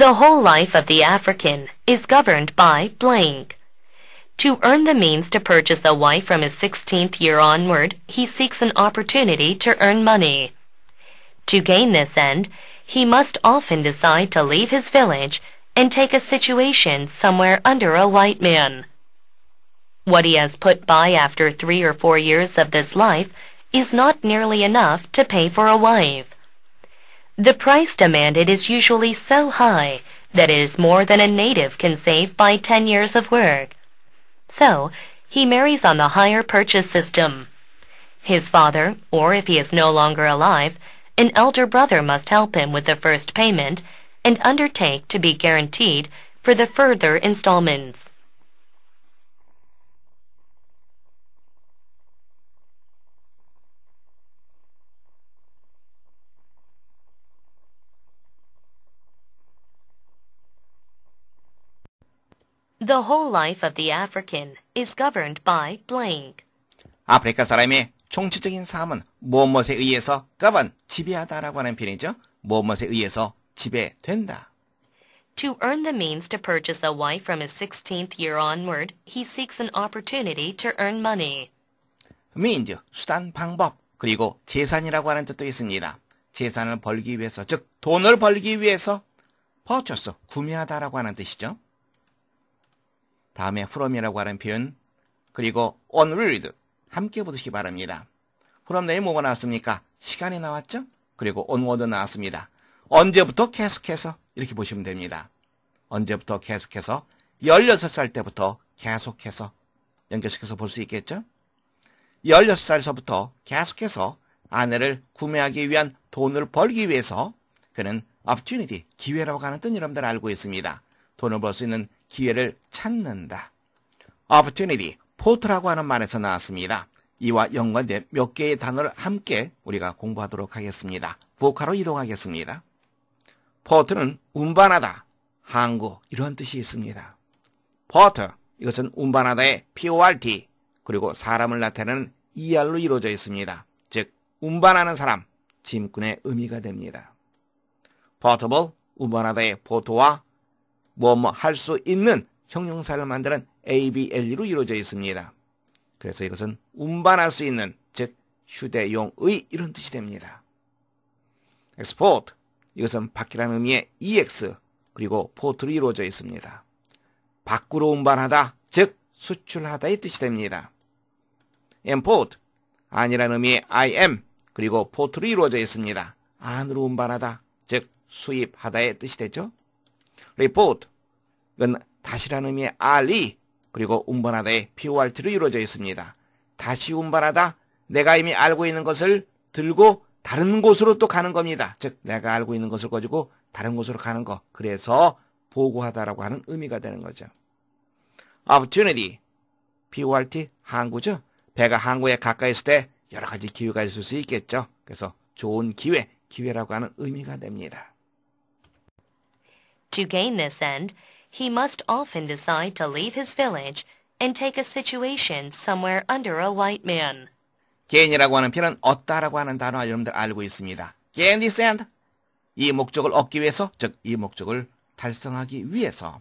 The whole life of the African is governed by blank. To earn the means to purchase a wife from his 16th year onward, he seeks an opportunity to earn money. To gain this end, he must often decide to leave his village and take a situation somewhere under a white man. What he has put by after three or four years of this life is not nearly enough to pay for a wife. The price demanded is usually so high that it is more than a native can save by 10 years of work. So, he marries on the higher purchase system. His father, or if he is no longer alive, an elder brother must help him with the first payment and undertake to be guaranteed for the further installments. The whole life of the African is governed by blank. 아프리카 사람의 총체적인 삶은 무엇에 의해서 govern, 지배하다라고 하는 표현이죠. 무엇에 의해서 지배된다. To earn the means to purchase a wife from his 16th year onward, he seeks an opportunity to earn money. means, 수단, 방법, 그리고 재산이라고 하는 뜻도 있습니다. 재산을 벌기 위해서, 즉 돈을 벌기 위해서 purchase, 구매하다라고 하는 뜻이죠. 다음에 from이라고 하는 표현 그리고 on read 함께 보시기 바랍니다. from 내에 뭐가 나왔습니까? 시간이 나왔죠? 그리고 onward 나왔습니다. 언제부터 계속해서 이렇게 보시면 됩니다. 언제부터 계속해서 16살 때부터 계속해서 연결시켜서 볼 수 있겠죠? 16살서부터 계속해서 아내를 구매하기 위한 돈을 벌기 위해서 그는 opportunity, 기회라고 하는 뜻 여러분들 알고 있습니다. 돈을 벌 수 있는 기회를 찾는다. opportunity, 포트라고 하는 말에서 나왔습니다. 이와 연관된 몇 개의 단어를 함께 우리가 공부하도록 하겠습니다. 보카로 이동하겠습니다. 포트는 운반하다, 항구 이런 뜻이 있습니다. 포트 이것은 운반하다의 port 그리고 사람을 나타내는 er로 이루어져 있습니다. 즉 운반하는 사람, 짐꾼의 의미가 됩니다. portable 운반하다의 포트와 뭐뭐할수 있는 형용사를 만드는 ABL로 이루어져 있습니다. 그래서 이것은 운반할 수 있는 즉 휴대용의 이런 뜻이 됩니다. export 이것은 밖이라는 의미의 EX 그리고 포트로 이루어져 있습니다. 밖으로 운반하다 즉 수출하다의 뜻이 됩니다. import 안이라는 의미의 IM 그리고 포트로 이루어져 있습니다. 안으로 운반하다 즉 수입하다의 뜻이 되죠. report 이 다시라는 의미의 알리 그리고 운반하다의 PORT로 이루어져 있습니다. 다시 운반하다 내가 이미 알고 있는 것을 들고 다른 곳으로 또 가는 겁니다. 즉 내가 알고 있는 것을 가지고 다른 곳으로 가는 거. 그래서 보고하다라고 하는 의미가 되는 거죠. opportunity PORT 항구죠. 배가 항구에 가까이 있을 때 여러 가지 기회가 있을 수 있겠죠. 그래서 좋은 기회, 기회라고 하는 의미가 됩니다. To gain this end, he must often decide to leave his village and take a situation somewhere under a white man. gain이라고 하는 표현은 얻다라고 하는 단어 여러분들 알고 있습니다. gain descent. 이 목적을 얻기 위해서, 즉 이 목적을 달성하기 위해서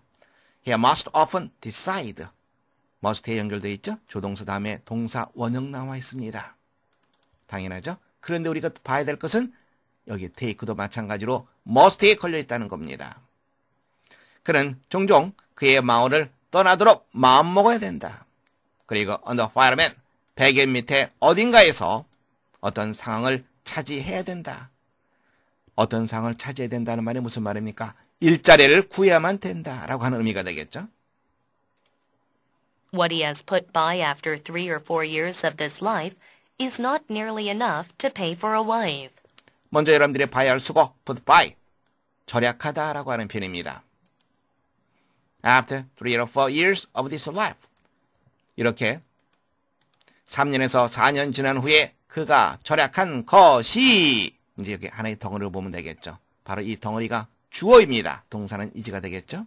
he must often decide. must에 연결되어 있죠? 조동사 다음에 동사 원형 나와 있습니다. 당연하죠? 그런데 우리가 봐야 될 것은 여기 take도 마찬가지로 must에 걸려 있다는 겁니다. 그는 종종 그의 마을을 떠나도록 마음먹어야 된다. 그리고 언더 파이어맨 100일 밑에 어딘가에서 어떤 상황을 차지해야 된다. 어떤 상황을 차지해야 된다는 말이 무슨 말입니까? 일자리를 구해야만 된다라고 하는 의미가 되겠죠. What he has put by after three or four years of this life is not nearly enough to pay for a wife. 먼저 여러분들이 바이할 수고, put by, 절약하다라고 하는 표현입니다. after three or four years of this life. 이렇게 3년에서 4년 지난 후에 그가 절약한 것이 이제 여기 하나의 덩어리를 보면 되겠죠. 바로 이 덩어리가 주어입니다. 동사는 이지가 되겠죠.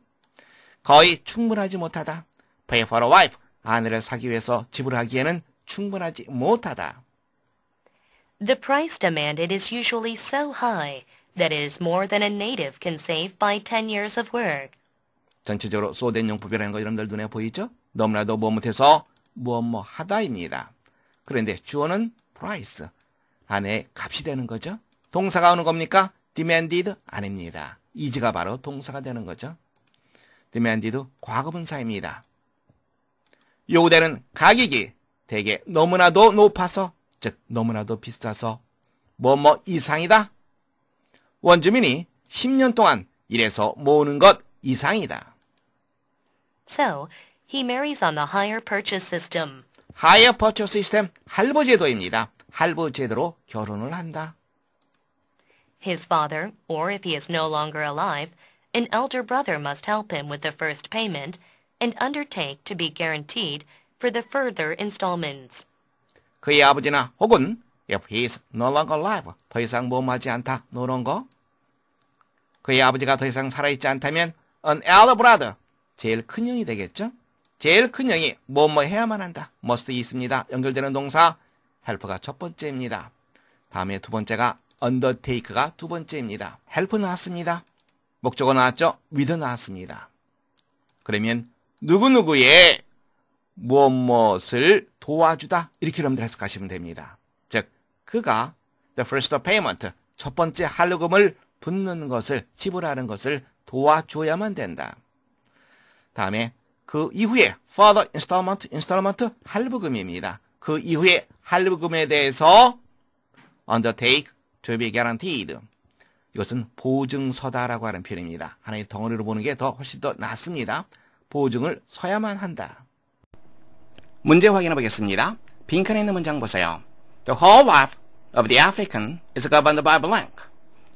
거의 충분하지 못하다. pay for a wife. 아내를 사기 위해서 지불하기에는 충분하지 못하다. The price demanded is usually so high that it is more than a native can save by 10 years of work. 전체적으로 소된 용법이라는 거 여러분들 눈에 보이죠? 너무나도 뭐 못해서 뭐 뭐 하다입니다. 그런데 주어는 price 안에 값이 되는 거죠. 동사가 오는 겁니까? demanded 아닙니다. 이즈가 바로 동사가 되는 거죠. demanded 과거분사입니다. 요구되는 가격이 대개 너무나도 높아서 즉 너무나도 비싸서 뭐 뭐 이상이다. 원주민이 10년 동안 일해서 모으는 것 이상이다. So, he marries on the higher purchase system. Higher purchase system, 할부 제도입니다. 결혼을 한다. His father, or if he is no longer alive, an elder brother must help him with the first payment and undertake to be guaranteed for the further installments. 그의 아버지나 혹은 if he is no longer alive, 더 이상 모험하지 않다, 노런 거. 그의 아버지가 더 이상 살아있지 않다면 an elder brother, 제일 큰 형이 되겠죠? 제일 큰 형이 뭐뭐 뭐 해야만 한다. must 있습니다. 연결되는 동사 help가 첫 번째입니다. 다음에 두 번째가 undertake가 두 번째입니다. help 나왔습니다. 목적어 나왔죠? with 나왔습니다. 그러면 누구누구의 무엇무엇을 도와주다 이렇게 여러분들 해석하시면 됩니다. 즉 그가 the first payment 첫 번째 할부금을 붓는 것을 지불하는 것을 도와줘야만 된다. 다음에 그 이후에 further installment, installment 할부금입니다. 그 이후에 할부금에 대해서 undertake to be guaranteed. 이것은 보증서다라고 하는 표현입니다. 하나의 덩어리로 보는 게 더 훨씬 더 낫습니다. 보증을 서야만 한다. 문제 확인해 보겠습니다. 빈칸에 있는 문장 보세요. The whole life of the African is governed by blank.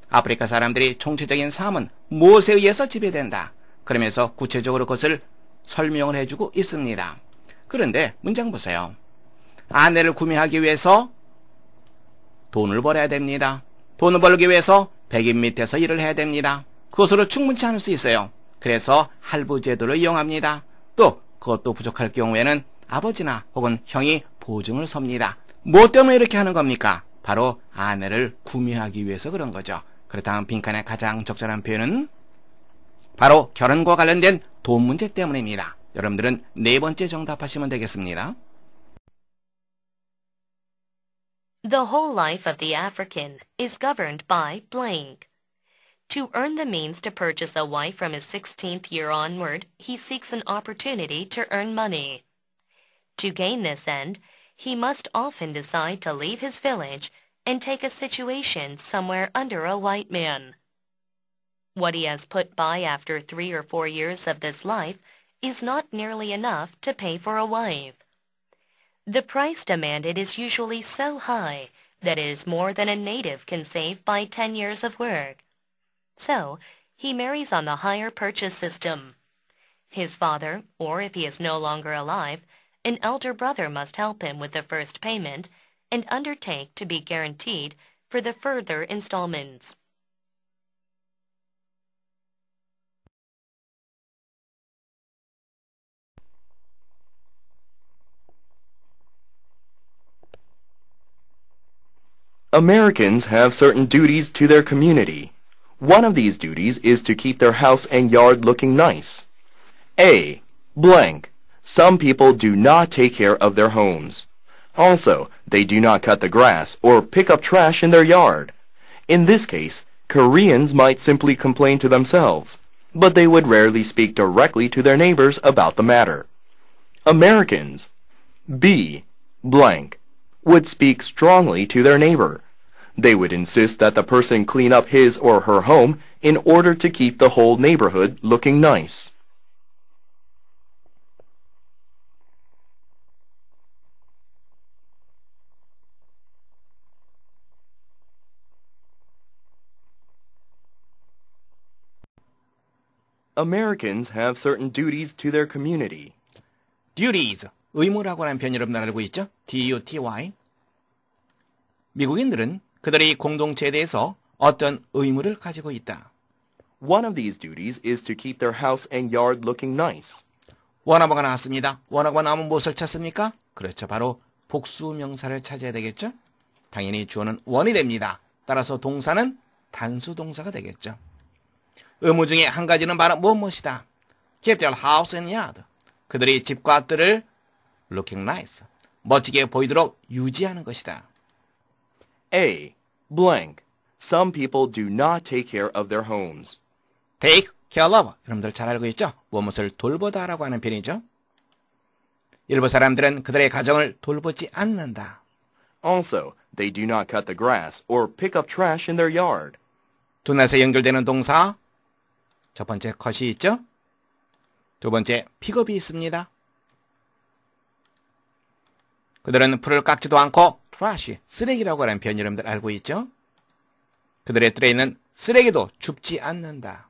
아프리카 사람들이 총체적인 삶은 무엇에 의해서 지배된다? 그러면서 구체적으로 그것을 설명을 해주고 있습니다. 그런데 문장 보세요. 아내를 구매하기 위해서 돈을 벌어야 됩니다. 돈을 벌기 위해서 백인 밑에서 일을 해야 됩니다. 그것으로 충분치 않을 수 있어요. 그래서 할부 제도를 이용합니다. 또 그것도 부족할 경우에는 아버지나 혹은 형이 보증을 섭니다. 뭐 때문에 이렇게 하는 겁니까? 바로 아내를 구매하기 위해서 그런 거죠. 그렇다면 빈칸에 가장 적절한 표현은 바로 결혼과 관련된 돈 문제 때문입니다. 여러분들은 네 번째 정답하시면 되겠습니다. The whole life of the African is governed by blank. To earn the means to purchase a wife from his 16th year onward, he seeks an opportunity to earn money. To gain this end, he must often decide to leave his village and take a situation somewhere under a white man. What he has put by after three or four years of this life is not nearly enough to pay for a wife. The price demanded is usually so high that it is more than a native can save by 10 years of work. So, he marries on the hire purchase system. His father, or if he is no longer alive, an elder brother must help him with the first payment and undertake to be guaranteed for the further installments. Americans have certain duties to their community. One of these duties is to keep their house and yard looking nice. A. Blank. Some people do not take care of their homes. Also, they do not cut the grass or pick up trash in their yard. In this case, Koreans might simply complain to themselves, but they would rarely speak directly to their neighbors about the matter. Americans B. blank would speak strongly to their neighbor, they would insist that the person clean up his or her home in order to keep the whole neighborhood looking nice. Americans have certain duties to their community. duties 의무라고 하는 표현이 여러분 알고 있죠? duty 미국인들은 그들이 공동체에 대해서 어떤 의무를 가지고 있다. One of these duties is to keep their house and yard looking nice. 원어가 나왔습니다. 원어가 나오면 무엇을 찾습니까? 그렇죠. 바로 복수 명사를 찾아야 되겠죠? 당연히 주어는 원이 됩니다. 따라서 동사는 단수 동사가 되겠죠. 의무 중에 한 가지는 바로 무엇이다? Keep their house and yard. 그들이 집과 뜰을 looking nice. 멋지게 보이도록 유지하는 것이다. A. blank. Some people do not take care of their homes. take care of. 여러분들 잘 알고 있죠? 무엇을 돌보다라고 하는 표현이죠. 일부 사람들은 그들의 가정을 돌보지 않는다. Also, they do not cut the grass or pick up trash in their yard. 두나에서 연결되는 동사 첫 번째 컷이 있죠? 두 번째 픽업이 있습니다. 그들은 풀을 깎지도 않고 트라시, 쓰레기라고 하는 표현 여러분들 알고 있죠? 그들의 트레이는 쓰레기도 줍지 않는다.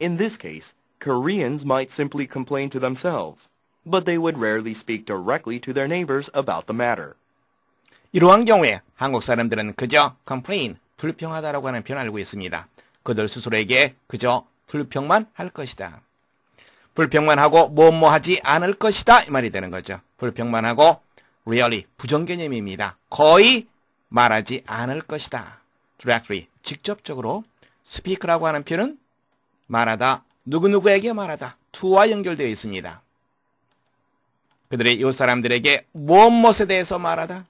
In this case, Koreans might simply complain to themselves, but they would rarely speak directly to their neighbors about the matter. 이러한 경우에 한국 사람들은 그저 complain, 불평하다라고 하는 표현을 알고 있습니다. 그들 스스로에게 그저 불평만 할 것이다. 불평만 하고 뭐 뭐 하지 않을 것이다 이 말이 되는 거죠. 불평만 하고 really 부정 개념입니다. 거의 말하지 않을 것이다. directly 직접적으로 speak라고 하는 표현은 말하다 누구누구에게 말하다 to와 연결되어 있습니다. 그들이 이 사람들에게 무엇무엇에 대해서 말하다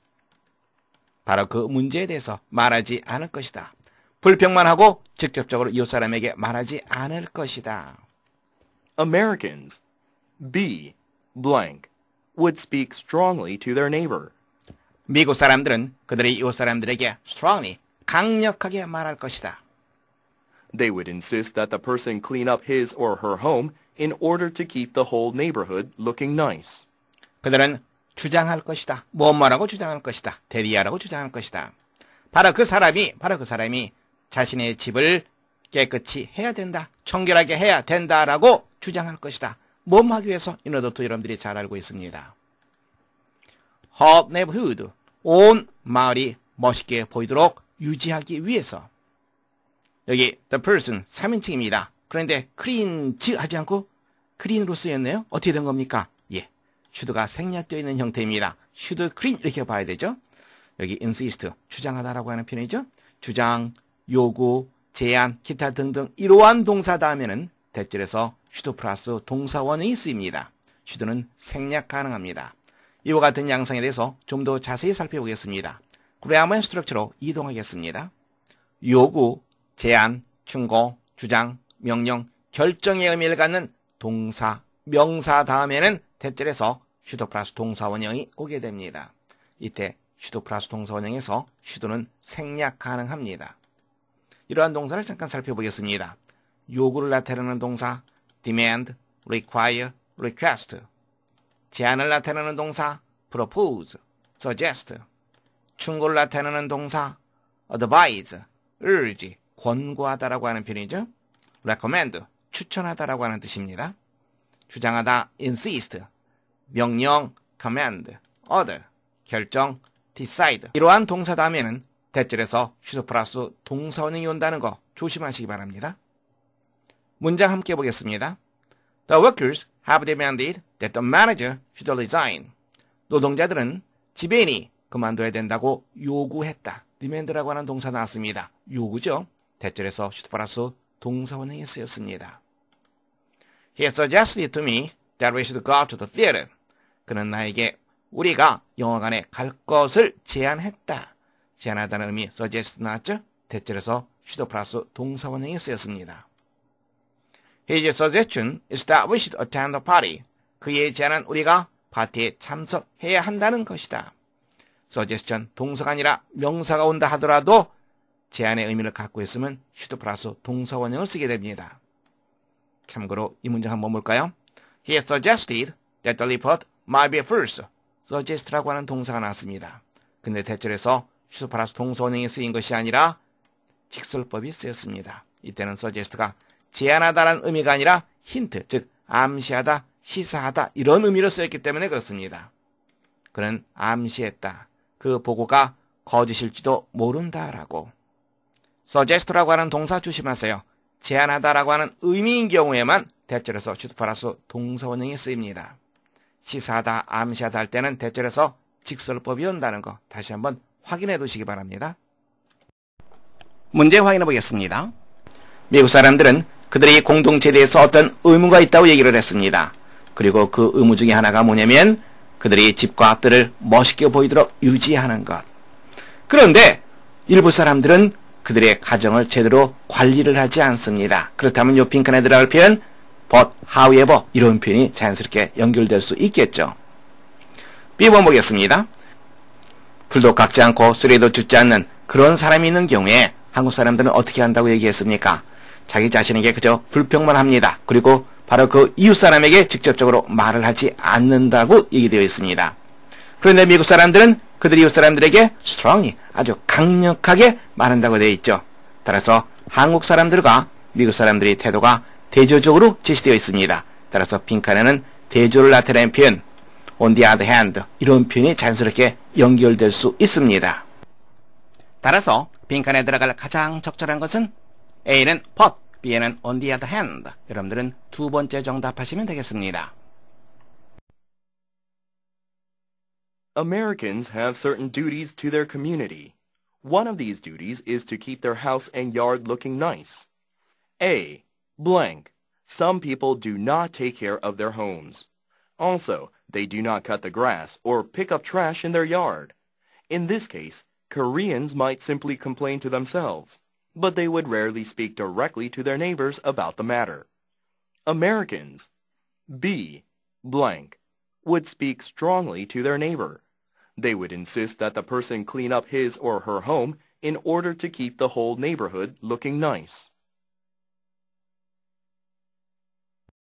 바로 그 문제에 대해서 말하지 않을 것이다. 불평만 하고 직접적으로 이 사람에게 말하지 않을 것이다. Americans B blank would speak strongly to their neighbor. 미국 사람들은 그들의 이웃 사람들에게 strongly 강력하게 말할 것이다. They would insist that the person clean up his or her home in order to keep the whole neighborhood looking nice. 그들은 주장할 것이다. 무엇말하고 주장할 것이다. 대리하라고 주장할 것이다. 바로 그 사람이 바로 그 사람이 자신의 집을 깨끗이 해야 된다. 청결하게 해야 된다라고 주장할 것이다. 모험하기 위해서 인어도트 여러분들이 잘 알고 있습니다. Hot n e i 온 마을이 멋있게 보이도록 유지하기 위해서 여기 the person 3인칭입니다. 그런데 크린즈 하지 않고 크린으로 쓰였네요. 어떻게 된 겁니까? 예, 슈드가 생략되어 있는 형태입니다. 슈드 크린 이렇게 봐야 되죠. 여기 insist 주장하다라고 하는 표현이죠. 주장, 요구, 제안, 기타 등등 이러한 동사 다음에는 대절에서 슈도 플러스 동사원이 쓰입니다. 슈도는 생략 가능합니다. 이와 같은 양상에 대해서 좀 더 자세히 살펴보겠습니다. 그래야만 스트럭처로 이동하겠습니다. 요구, 제안, 충고, 주장, 명령, 결정의 의미를 갖는 동사, 명사 다음에는 대절에서 슈도 플러스 동사원형이 오게 됩니다. 이때 슈도 플러스 동사원형에서 슈도는 생략 가능합니다. 이러한 동사를 잠깐 살펴보겠습니다. 요구를 나타내는 동사, demand, require, request. 제안을 나타내는 동사 propose, suggest. 충고를 나타내는 동사 advise, urge, 권고하다라고 하는 표현이죠. recommend, 추천하다라고 하는 뜻입니다. 주장하다 insist, 명령 command, order, 결정 decide. 이러한 동사 다음에는 대절에서 휴소 플러스 동사원이 온다는 거 조심하시기 바랍니다. 문장 함께 보겠습니다. The workers have demanded that the manager should resign. 노동자들은 지배인이 그만둬야 된다고 요구했다. demand라고 하는 동사 나왔습니다. 요구죠. 대절에서 should 플러스 동사원형이 쓰였습니다. He suggested to me that we should go to the theater. 그는 나에게 우리가 영화관에 갈 것을 제안했다. 제안하다는 의미 suggest 나왔죠? 대절에서 should 플러스 동사원형이 쓰였습니다. His suggestion is that we should attend the party. 그의 제안은 우리가 파티에 참석해야 한다는 것이다. suggestion 동사가 아니라 명사가 온다 하더라도 제안의 의미를 갖고 있으면 should 플러스 동사 원형을 쓰게 됩니다. 참고로 이 문장 한번 볼까요? He suggested that the report might be false. suggest라고 하는 동사가 나왔습니다. 근데 대절에서 슈 h o u 스동서 원형이 쓰인 것이 아니라 직설법이 쓰였습니다. 이때는 suggest가 제한하다라는 의미가 아니라 힌트, 즉 암시하다, 시사하다 이런 의미로 쓰였기 때문에 그렇습니다. 그는 암시했다. 그 보고가 거짓일지도 모른다라고. suggest라고 하는 동사 조심하세요. 제한하다라고 하는 의미인 경우에만 대절에서 주투파라스 동사원형이 쓰입니다. 시사하다, 암시하다 할 때는 대절에서 직설법이 온다는 거 다시 한번 확인해 두시기 바랍니다. 문제 확인해 보겠습니다. 미국 사람들은 그들의 공동체에 대해서 어떤 의무가 있다고 얘기를 했습니다. 그리고 그 의무 중에 하나가 뭐냐면 그들이 집과 앞들을 멋있게 보이도록 유지하는 것. 그런데 일부 사람들은 그들의 가정을 제대로 관리를 하지 않습니다. 그렇다면 요 핑크에 들어갈 표현 but however 이런 표현이 자연스럽게 연결될 수 있겠죠. B번 보겠습니다. 불도 깎지 않고 쓰레도 줍지 않는 그런 사람이 있는 경우에 한국 사람들은 어떻게 한다고 얘기했습니까? 자기 자신에게 그저 불평만 합니다. 그리고 바로 그 이웃 사람에게 직접적으로 말을 하지 않는다고 얘기되어 있습니다. 그런데 미국 사람들은 그들 이웃 사람들에게 strongly 아주 강력하게 말한다고 되어 있죠. 따라서 한국 사람들과 미국 사람들의 태도가 대조적으로 제시되어 있습니다. 따라서 빈칸에는 대조를 나타내는 표현 on the other hand 이런 표현이 자연스럽게 연결될 수 있습니다. 따라서 빈칸에 들어갈 가장 적절한 것은 A는 pot, B는 on the other hand. 여러분들은 두 번째 정답하시면 되겠습니다. Americans have certain duties to their community. One of these duties is to keep their house and yard looking nice. A. Blank. Some people do not take care of their homes. Also, they do not cut the grass or pick up trash in their yard. In this case, Koreans might simply complain to themselves but they would rarely speak directly to their neighbors about the matter. Americans B blank would speak strongly to their neighbor. They would insist that the person clean up his or her home in order to keep the whole neighborhood looking nice.